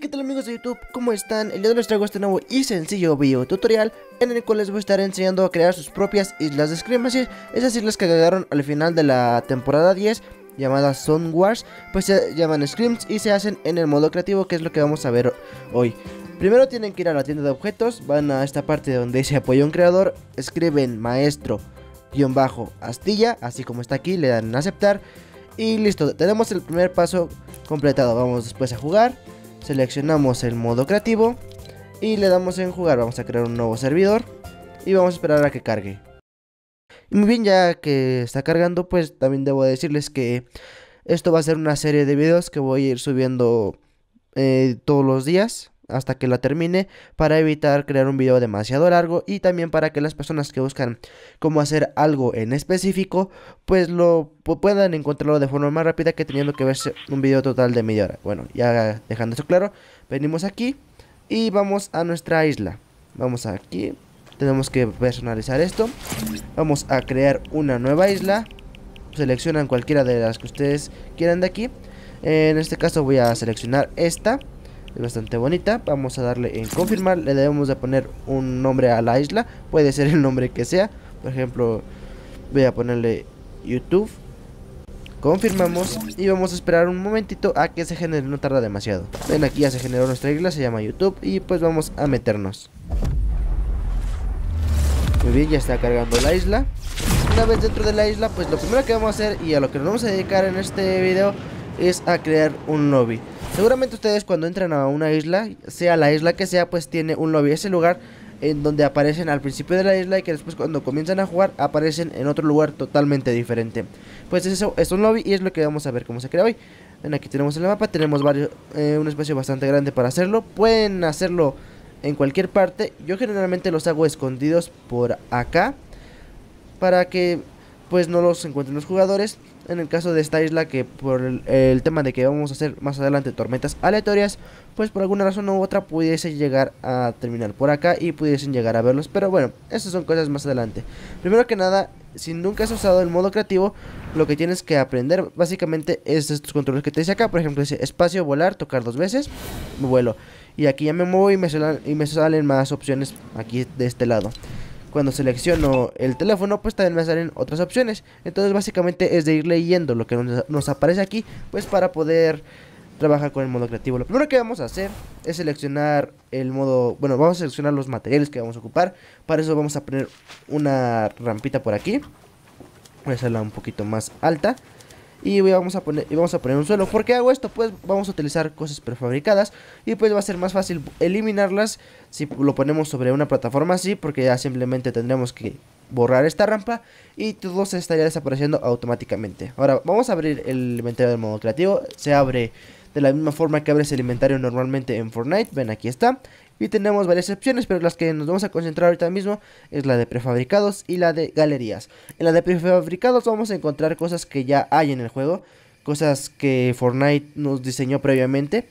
¿qué tal amigos de YouTube? ¿Cómo están? El día de hoy les traigo este nuevo y sencillo video tutorial en el cual les voy a estar enseñando a crear sus propias islas de Scream. esas islas que llegaron al final de la temporada 10 llamadas Sun Wars, pues se llaman Screams y se hacen en el modo creativo que es lo que vamos a ver hoy. Primero tienen que ir a la tienda de objetos, van a esta parte donde dice apoyo a un creador, escriben maestro bajo astilla, así como está aquí, le dan a aceptar y listo, tenemos el primer paso completado, vamos después a jugar Seleccionamos el modo creativo y le damos en jugar. Vamos a crear un nuevo servidor y vamos a esperar a que cargue. Muy bien, ya que está cargando, pues también debo decirles que esto va a ser una serie de videos que voy a ir subiendo eh, todos los días hasta que la termine para evitar crear un video demasiado largo y también para que las personas que buscan cómo hacer algo en específico pues lo puedan encontrarlo de forma más rápida que teniendo que verse un video total de media hora. Bueno, ya dejando eso claro, venimos aquí y vamos a nuestra isla. Vamos aquí, tenemos que personalizar esto. Vamos a crear una nueva isla. Seleccionan cualquiera de las que ustedes quieran de aquí. En este caso voy a seleccionar esta es bastante bonita. Vamos a darle en confirmar. Le debemos de poner un nombre a la isla. Puede ser el nombre que sea. Por ejemplo, voy a ponerle YouTube. Confirmamos y vamos a esperar un momentito a que se genere, no tarda demasiado. Ven, aquí ya se generó nuestra isla, se llama YouTube y pues vamos a meternos. Muy bien, ya está cargando la isla. Una vez dentro de la isla, pues lo primero que vamos a hacer y a lo que nos vamos a dedicar en este video es a crear un lobby. Seguramente ustedes cuando entran a una isla, sea la isla que sea, pues tiene un lobby. Ese lugar en donde aparecen al principio de la isla y que después cuando comienzan a jugar aparecen en otro lugar totalmente diferente. Pues eso es un lobby y es lo que vamos a ver cómo se crea hoy. Ven, aquí tenemos el mapa, tenemos varios, eh, un espacio bastante grande para hacerlo. Pueden hacerlo en cualquier parte. Yo generalmente los hago escondidos por acá para que pues no los encuentren los jugadores. En el caso de esta isla que por el, tema de que vamos a hacer más adelante tormentas aleatorias, pues por alguna razón u otra pudiese llegar a terminar por acá y pudiesen llegar a verlos. Pero bueno, esas son cosas más adelante. Primero que nada, si nunca has usado el modo creativo, lo que tienes que aprender básicamente es estos controles que te dice acá. Por ejemplo, dice espacio, volar, tocar dos veces, vuelo. Y aquí ya me muevo y me y me salen más opciones aquí de este lado cuando selecciono el teléfono, pues también me salen otras opciones. Entonces básicamente es de ir leyendo lo que nos aparece aquí, pues para poder trabajar con el modo creativo. Lo primero que vamos a hacer es seleccionar el modo, bueno, vamos a seleccionar los materiales que vamos a ocupar. Para eso vamos a poner una rampita por aquí. Voy a hacerla un poquito más alta y vamos a poner y vamos a poner un suelo. ¿Por qué hago esto? Pues vamos a utilizar cosas prefabricadas y pues va a ser más fácil eliminarlas si lo ponemos sobre una plataforma así porque ya simplemente tendremos que borrar esta rampa y todo se estaría desapareciendo automáticamente. Ahora vamos a abrir el inventario del modo creativo, se abre de la misma forma que abres el inventario normalmente en Fortnite, ven aquí está. Y tenemos varias opciones, pero las que nos vamos a concentrar ahorita mismo es la de prefabricados y la de galerías. En la de prefabricados vamos a encontrar cosas que ya hay en el juego, cosas que Fortnite nos diseñó previamente.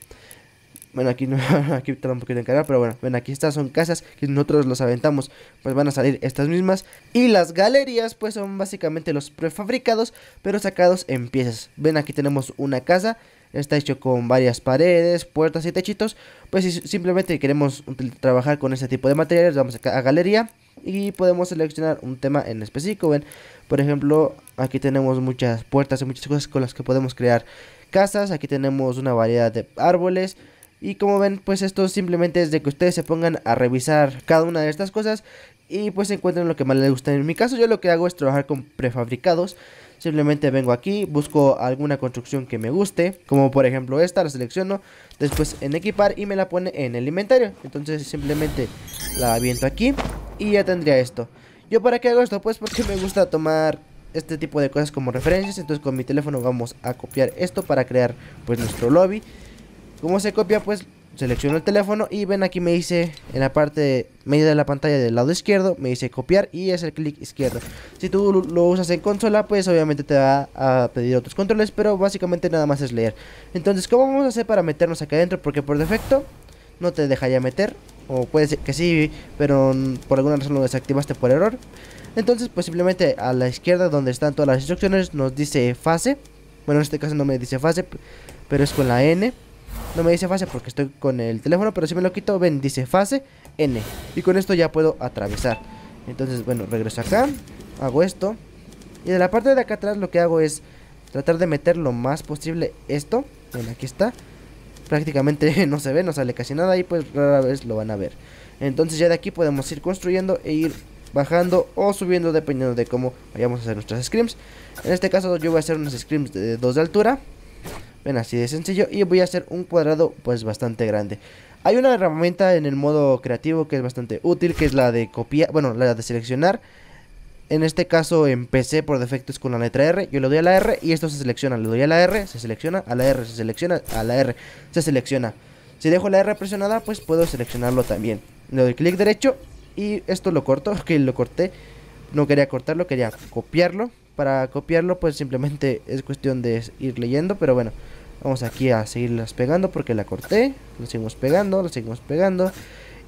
Bueno, aquí no, aquí tampoco un poquito pero bueno, ven, aquí estas son casas que nosotros los aventamos, pues van a salir estas mismas. Y las galerías, pues son básicamente los prefabricados, pero sacados en piezas. Ven, aquí tenemos una casa está hecho con varias paredes, puertas y techitos. Pues si simplemente queremos trabajar con este tipo de materiales, vamos acá a galería y podemos seleccionar un tema en específico. ¿ven? Por ejemplo, aquí tenemos muchas puertas y muchas cosas con las que podemos crear casas. Aquí tenemos una variedad de árboles. Y como ven, pues esto simplemente es de que ustedes se pongan a revisar cada una de estas cosas y pues encuentren lo que más les gusta. En mi caso yo lo que hago es trabajar con prefabricados Simplemente vengo aquí, busco alguna construcción que me guste, como por ejemplo esta, la selecciono, después en equipar y me la pone en el inventario. Entonces simplemente la aviento aquí y ya tendría esto. ¿Yo para qué hago esto? Pues porque me gusta tomar este tipo de cosas como referencias Entonces con mi teléfono vamos a copiar esto para crear pues nuestro lobby ¿Cómo se copia? Pues selecciono el teléfono y ven aquí me dice en la parte media de la pantalla del lado izquierdo, me dice copiar y es el clic izquierdo. Si tú lo usas en consola, pues obviamente te va a pedir otros controles, pero básicamente nada más es leer. Entonces, ¿cómo vamos a hacer para meternos acá adentro? Porque por defecto no te deja ya meter, o puede ser que sí, pero por alguna razón lo desactivaste por error. Entonces, pues simplemente a la izquierda donde están todas las instrucciones nos dice fase. Bueno, en este caso no me dice fase, pero es con la N. No me dice fase porque estoy con el teléfono, pero si me lo quito, ven, dice fase N. Y con esto ya puedo atravesar. Entonces, bueno, regreso acá, hago esto. Y de la parte de acá atrás lo que hago es tratar de meter lo más posible esto. Bueno, aquí está. Prácticamente no se ve, no sale casi nada y pues rara vez lo van a ver. Entonces ya de aquí podemos ir construyendo e ir bajando o subiendo dependiendo de cómo vayamos a hacer nuestras scrims. En este caso yo voy a hacer unas scrims de 2 de altura Ven así de sencillo y voy a hacer un cuadrado pues bastante grande. Hay una herramienta en el modo creativo que es bastante útil, que es la de copiar, bueno, la de seleccionar. En este caso en PC por defecto es con la letra R, yo le doy a la R y esto se selecciona, le doy a la R, se selecciona, a la R, se selecciona, a la R, se selecciona. Si dejo la R presionada pues puedo seleccionarlo también. Le doy clic derecho y esto lo corto, ok, lo corté, no quería cortarlo, quería copiarlo para copiarlo pues simplemente es cuestión de ir leyendo, pero bueno, vamos aquí a seguirlas pegando porque la corté, lo seguimos pegando, lo seguimos pegando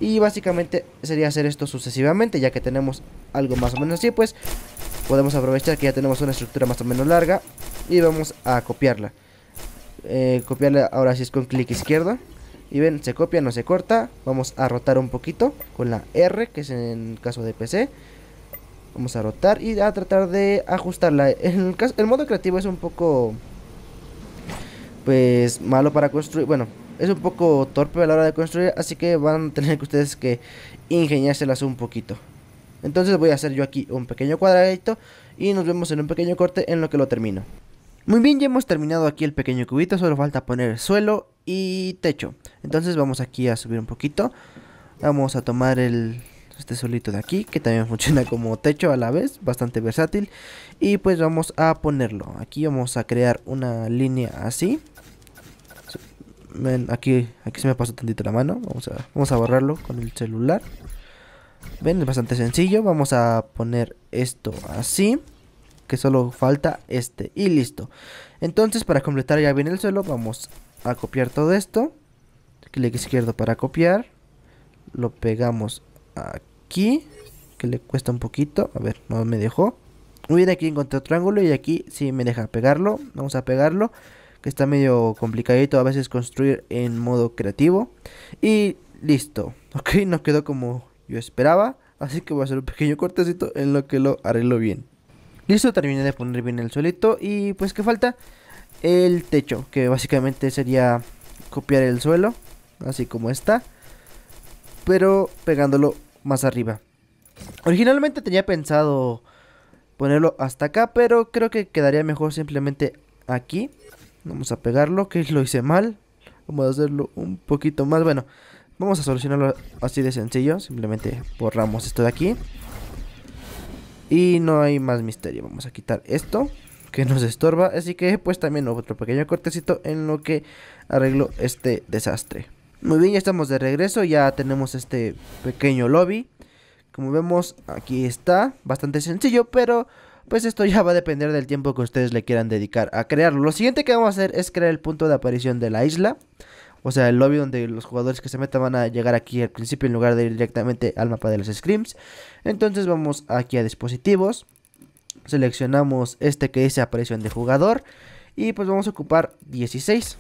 y básicamente sería hacer esto sucesivamente ya que tenemos algo más o menos así pues podemos aprovechar que ya tenemos una estructura más o menos larga y vamos a copiarla. Eh, copiarla ahora sí es con clic izquierdo y ven, se copia, no se corta. Vamos a rotar un poquito con la R, que es en caso de PC. Vamos a rotar y a tratar de ajustarla. El, modo creativo es un poco... Pues malo para construir. Bueno, es un poco torpe a la hora de construir. Así que van a tener que ustedes que ingeniárselas un poquito. Entonces voy a hacer yo aquí un pequeño cuadradito. Y nos vemos en un pequeño corte en lo que lo termino. Muy bien, ya hemos terminado aquí el pequeño cubito. Solo falta poner suelo y techo. Entonces vamos aquí a subir un poquito. Vamos a tomar el este solito de aquí que también funciona como techo a la vez, bastante versátil. Y pues vamos a ponerlo, aquí vamos a crear una línea así. Ven, aquí, aquí se me pasó tantito la mano, vamos a, vamos a borrarlo con el celular. Ven, es bastante sencillo, vamos a poner esto así que solo falta este y listo entonces para completar ya bien el suelo vamos a copiar todo esto clic izquierdo para copiar lo pegamos aquí, que le cuesta un poquito. A ver, no me dejó. Muy bien, aquí encontré otro ángulo y aquí sí me deja pegarlo. Vamos a pegarlo, que está medio complicadito a veces construir en modo creativo. Y listo, ok, no quedó como yo esperaba. Así que voy a hacer un pequeño cortecito en lo que lo arreglo bien. Listo, terminé de poner bien el suelito y pues que falta el techo, que básicamente sería copiar el suelo, así como está pero pegándolo más arriba. Originalmente tenía pensado ponerlo hasta acá, pero creo que quedaría mejor simplemente aquí. Vamos a pegarlo, que lo hice mal. Vamos a hacerlo un poquito más. Bueno, vamos a solucionarlo así de sencillo. Simplemente borramos esto de aquí. Y no hay más misterio. Vamos a quitar esto que nos estorba. Así que pues también otro pequeño cortecito en lo que arreglo este desastre. Muy bien, ya estamos de regreso, ya tenemos este pequeño lobby. Como vemos, aquí está, bastante sencillo, pero pues esto ya va a depender del tiempo que ustedes le quieran dedicar a crearlo. Lo siguiente que vamos a hacer es crear el punto de aparición de la isla. O sea, el lobby donde los jugadores que se metan van a llegar aquí al principio en lugar de ir directamente al mapa de los scrims. Entonces vamos aquí a dispositivos. Seleccionamos este que dice aparición de jugador. Y pues vamos a ocupar 16.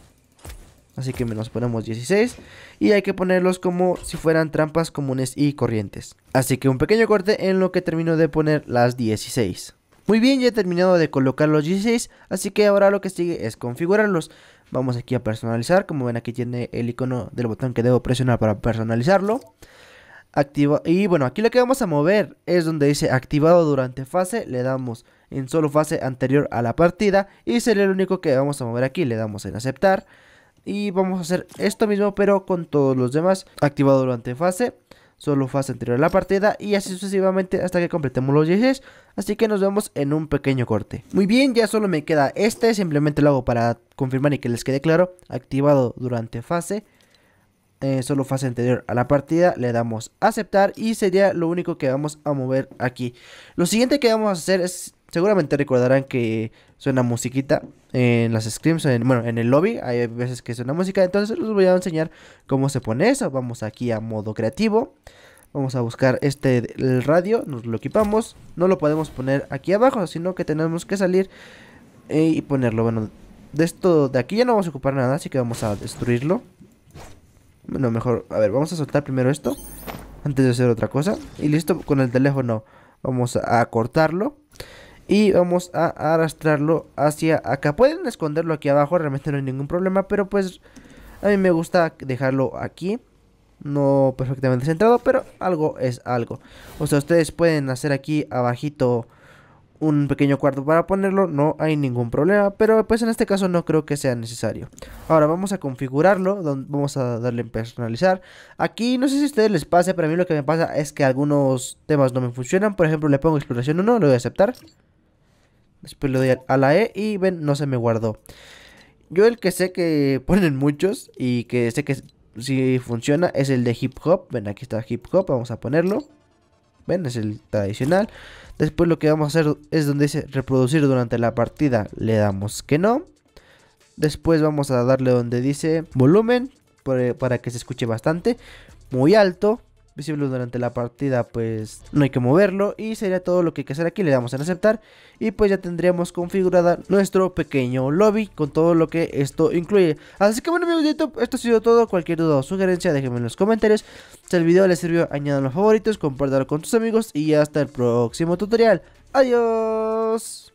Así que menos ponemos 16 y hay que ponerlos como si fueran trampas comunes y corrientes. Así que un pequeño corte en lo que termino de poner las 16. Muy bien, ya he terminado de colocar los 16, así que ahora lo que sigue es configurarlos. Vamos aquí a personalizar, como ven aquí tiene el icono del botón que debo presionar para personalizarlo. y bueno, aquí lo que vamos a mover es donde dice activado durante fase, le damos en solo fase anterior a la partida y sería el único que vamos a mover aquí, le damos en aceptar. Y vamos a hacer esto mismo pero con todos los demás. Activado durante fase, solo fase anterior a la partida y así sucesivamente hasta que completemos los jejes Así que nos vemos en un pequeño corte. Muy bien, ya solo me queda este, simplemente lo hago para confirmar y que les quede claro. Activado durante fase, eh, solo fase anterior a la partida, le damos aceptar y sería lo único que vamos a mover aquí. Lo siguiente que vamos a hacer es Seguramente recordarán que suena musiquita en las scrims, en, bueno, en el lobby hay veces que suena música, entonces les voy a enseñar cómo se pone eso. Vamos aquí a modo creativo, vamos a buscar este radio, nos lo equipamos, no lo podemos poner aquí abajo, sino que tenemos que salir eh, y ponerlo. Bueno, de esto de aquí ya no vamos a ocupar nada, así que vamos a destruirlo. Bueno, mejor, a ver, vamos a soltar primero esto antes de hacer otra cosa y listo con el teléfono. Vamos a cortarlo y vamos a arrastrarlo hacia acá. Pueden esconderlo aquí abajo, realmente no hay ningún problema, pero pues a mí me gusta dejarlo aquí. No perfectamente centrado, pero algo es algo. O sea, ustedes pueden hacer aquí abajito un pequeño cuarto para ponerlo, no hay ningún problema, pero pues en este caso no creo que sea necesario. Ahora vamos a configurarlo, vamos a darle en personalizar. Aquí no sé si a ustedes les pase, pero a mí lo que me pasa es que algunos temas no me funcionan. Por ejemplo, le pongo exploración 1, lo voy a aceptar. Después le doy a la E y ven, no se me guardó. Yo el que sé que ponen muchos y que sé que si funciona es el de hip hop. Ven, aquí está hip hop, vamos a ponerlo. Ven, es el tradicional. Después lo que vamos a hacer es donde dice reproducir durante la partida. Le damos que no. Después vamos a darle donde dice volumen para que se escuche bastante. Muy alto, visible durante la partida, pues no hay que moverlo y sería todo lo que hay que hacer aquí, le damos en aceptar y pues ya tendríamos configurada nuestro pequeño lobby con todo lo que esto incluye. Así que bueno amigos de YouTube, esto ha sido todo, cualquier duda o sugerencia déjenme en los comentarios, si el video les sirvió añadan los favoritos, compártalo con tus amigos y hasta el próximo tutorial, adiós.